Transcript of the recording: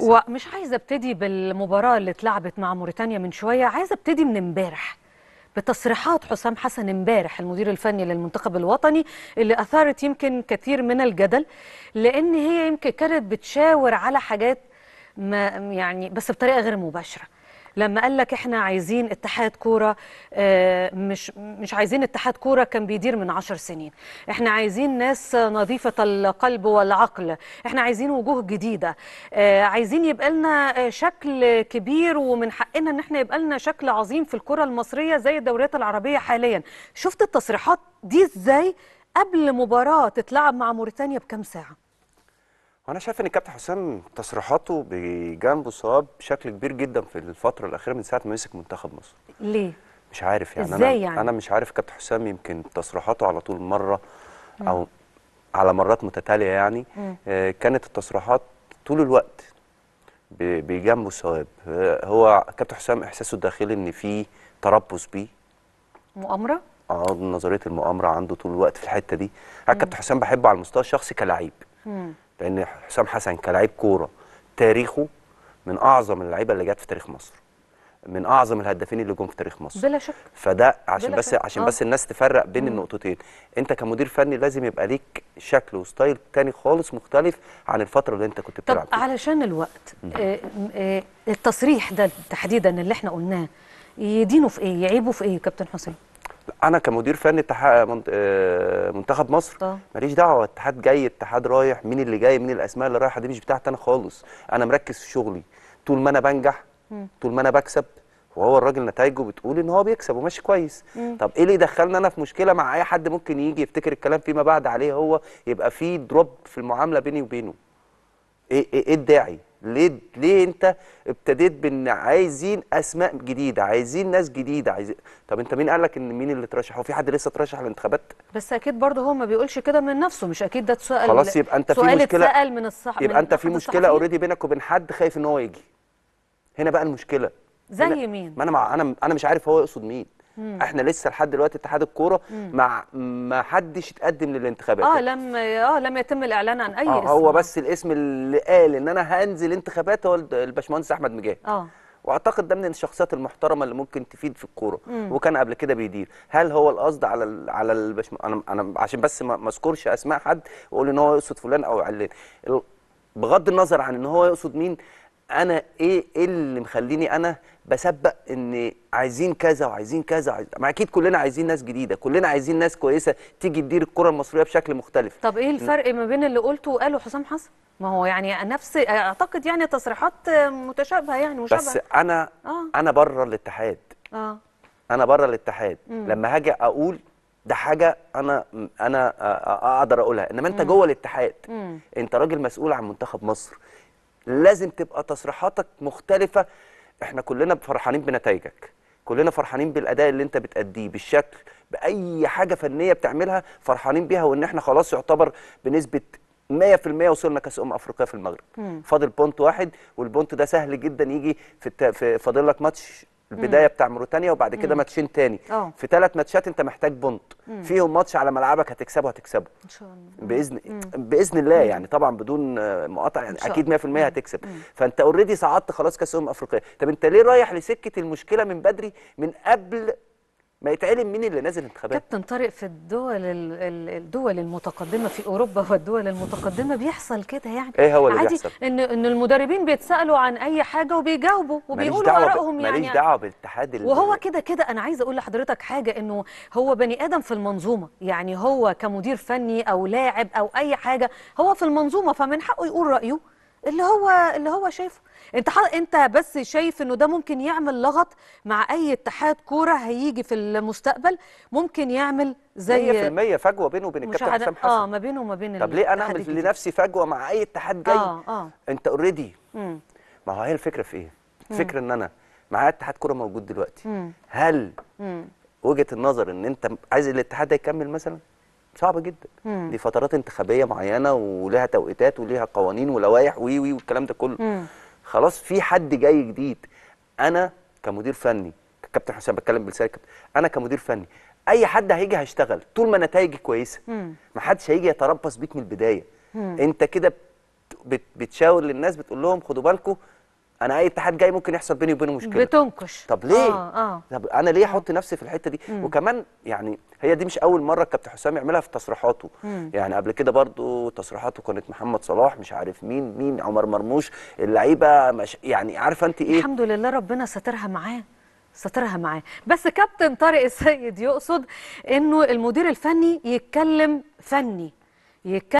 ومش عايزه ابتدي بالمباراه اللي اتلعبت مع موريتانيا من شويه عايزه ابتدي من امبارح بتصريحات حسام حسن امبارح المدير الفني للمنتخب الوطني اللي اثارت يمكن كثير من الجدل لان هي يمكن كانت بتشاور على حاجات ما يعني بس بطريقه غير مباشره لما قال لك احنا عايزين اتحاد كوره آه، مش مش عايزين اتحاد كوره كان بيدير من عشر سنين احنا عايزين ناس نظيفه القلب والعقل احنا عايزين وجوه جديده آه، عايزين يبقى لنا آه، شكل كبير ومن حقنا ان احنا يبقى لنا شكل عظيم في الكره المصريه زي الدوريات العربيه حاليا شفت التصريحات دي ازاي قبل مباراه تتلعب مع موريتانيا بكام ساعه وانا شايف ان الكابتن حسام تصريحاته بجانبه صواب بشكل كبير جدا في الفتره الاخيره من ساعه ما مسك منتخب مصر ليه مش عارف يعني ازاي يعني انا مش عارف كابتن حسام يمكن تصريحاته على طول مره مم. او على مرات متتاليه يعني آه كانت التصريحات طول الوقت بجانبه صواب آه هو كابتن حسام احساسه الداخلي ان في تربص بيه مؤامره اه نظريه المؤامره عنده طول الوقت في الحته دي انا كابتن حسام بحبه على المستوى الشخصي كلاعب لان حسام حسن كلاعب كوره تاريخه من اعظم اللعيبه اللي جت في تاريخ مصر من اعظم الهدافين اللي جم في تاريخ مصر بلا شك فده عشان بس شك. عشان آه. بس الناس تفرق بين مم. النقطتين انت كمدير فني لازم يبقى ليك شكل وستايل تاني خالص مختلف عن الفتره اللي انت كنت بتلعب طب علشان الوقت آه آه التصريح ده تحديدا اللي احنا قلناه يدينه في ايه يعيبه في ايه كابتن حسين انا كمدير فني اتحاد آه، آه، منتخب مصر آه. ماليش دعوه الاتحاد جاي الاتحاد رايح مين اللي جاي مين الاسماء اللي رايحه دي مش بتاعتي انا خالص انا مركز في شغلي طول ما انا بنجح طول ما انا بكسب وهو الراجل نتائجه بتقول ان هو بيكسب وماشي كويس مم. طب ايه اللي يدخلنا انا في مشكله مع اي حد ممكن يجي يفتكر الكلام فيما بعد عليه هو يبقى في دروب في المعامله بيني وبينه ايه ايه, إيه الداعي ليه ليه انت ابتديت بان عايزين اسماء جديده عايزين ناس جديده عايزين طب انت مين قال لك ان مين اللي ترشح هو في حد لسه ترشح للانتخابات بس اكيد برضه هو ما بيقولش كده من نفسه مش اكيد ده سؤال خلاص يبقى انت في مشكله سؤال من الصح يبقى انت في مشكله اوريدي بينك وبين حد خايف ان هو يجي هنا بقى المشكله زي مين ما انا مع... انا انا مش عارف هو يقصد مين مم. احنا لسه لحد دلوقتي اتحاد الكوره مع ما حدش اتقدم للانتخابات اه يعني. لم اه لم يتم الاعلان عن اي آه اسم هو بس الاسم اللي قال ان انا هنزل انتخابات هو الباشمهندس احمد مجاهد اه واعتقد ده من الشخصيات المحترمه اللي ممكن تفيد في الكوره وكان قبل كده بيدير هل هو القصد على الـ على الـ انا انا عشان بس ما اذكرش اسماء حد واقول ان هو يقصد فلان او علان بغض النظر عن ان هو يقصد مين انا ايه ايه اللي مخليني انا بسبق ان عايزين كذا وعايزين كذا ما اكيد كلنا عايزين ناس جديده كلنا عايزين ناس كويسه تيجي تدير الكره المصريه بشكل مختلف طب ايه الفرق ما بين اللي قلته وقاله حسام حسن ما هو يعني نفس اعتقد يعني تصريحات متشابهه يعني مشابهه بس انا آه. انا بره الاتحاد اه انا بره الاتحاد مم. لما هاجي اقول ده حاجه انا انا اقدر اقولها انما انت جوه الاتحاد مم. انت راجل مسؤول عن منتخب مصر لازم تبقى تصريحاتك مختلفه احنا كلنا فرحانين بنتائجك كلنا فرحانين بالاداء اللي انت بتاديه بالشكل باي حاجه فنيه بتعملها فرحانين بيها وان احنا خلاص يعتبر بنسبه 100% وصلنا كاس امم افريقيا في المغرب فاضل بونت واحد والبونت ده سهل جدا يجي في فاضل لك ماتش البدايه بتاع موريتانيا وبعد كده ماتشين تاني أوه. في ثلاث ماتشات انت محتاج بونت فيهم ماتش على ملعبك هتكسبه هتكسبه ان شاء الله باذن مم. باذن الله يعني طبعا بدون مقاطعه يعني اكيد 100% هتكسب فانت اوريدي صعدت خلاص كاس امم افريقيا طب انت ليه رايح لسكه المشكله من بدري من قبل ما يتعلم مين اللي نازل انتخابات كابتن طارق في الدول الدول المتقدمه في اوروبا والدول المتقدمه بيحصل كده يعني ايه هو اللي عادي بيحصل؟ ان ان المدربين بيتسالوا عن اي حاجه وبيجاوبوا وبيقولوا ارائهم يعني ماليش دعوه بالاتحاد وهو كده كده انا عايزه اقول لحضرتك حاجه انه هو بني ادم في المنظومه يعني هو كمدير فني او لاعب او اي حاجه هو في المنظومه فمن حقه يقول رايه اللي هو اللي هو شايفه انت حر... انت بس شايف انه ده ممكن يعمل لغط مع اي اتحاد كوره هيجي في المستقبل ممكن يعمل زي 100% فجوه بينه وبين الكابتن حسام حسن اه ما بينه وما بين طب ليه انا اعمل لنفسي فجوه مع اي اتحاد جاي آه آه. انت اوريدي ما هو هي الفكره في ايه الفكره ان انا معايا اتحاد كوره موجود دلوقتي مم. هل مم. وجهه النظر ان انت عايز الاتحاد ده يكمل مثلا صعبه جدا مم. دي فترات انتخابيه معينه ولها توقيتات وليها قوانين ولوائح وي وي والكلام ده كله مم. خلاص في حد جاي جديد انا كمدير فني كابتن حسام بتكلم بلسان انا كمدير فني اي حد هيجي هيشتغل طول ما نتائجي كويسه ما حدش هيجي يتربص بيك من البدايه مم. انت كده بتشاور للناس بتقول لهم خدوا بالكم انا اي اتحاد جاي ممكن يحصل بيني وبينه مشكله بتنكش طب ليه آه آه. طب انا ليه احط نفسي في الحته دي مم. وكمان يعني هي دي مش اول مره الكابتن حسام يعملها في تصريحاته مم. يعني قبل كده برضو تصريحاته كانت محمد صلاح مش عارف مين مين عمر مرموش اللعيبه مش يعني عارفه انت ايه الحمد لله ربنا سترها معاه سترها معاه بس كابتن طارق السيد يقصد انه المدير الفني يتكلم فني يتكلم